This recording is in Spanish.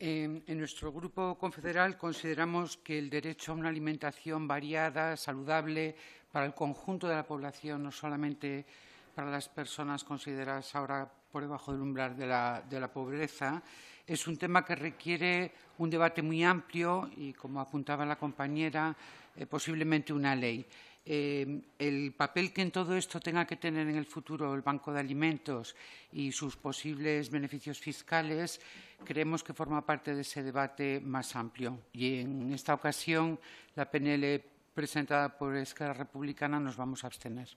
en, nuestro grupo confederal consideramos que el derecho a una alimentación variada, saludable, para el conjunto de la población, no solamente para las personas consideradas ahora por debajo del umbral de la, pobreza, es un tema que requiere un debate muy amplio y, como apuntaba la compañera, eh, posiblemente una ley. Eh, el papel que en todo esto tenga que tener en el futuro el Banco de Alimentos y sus posibles beneficios fiscales, creemos que forma parte de ese debate más amplio. Y en esta ocasión, la PNL presentada por Esquerra Republicana nos vamos a abstener.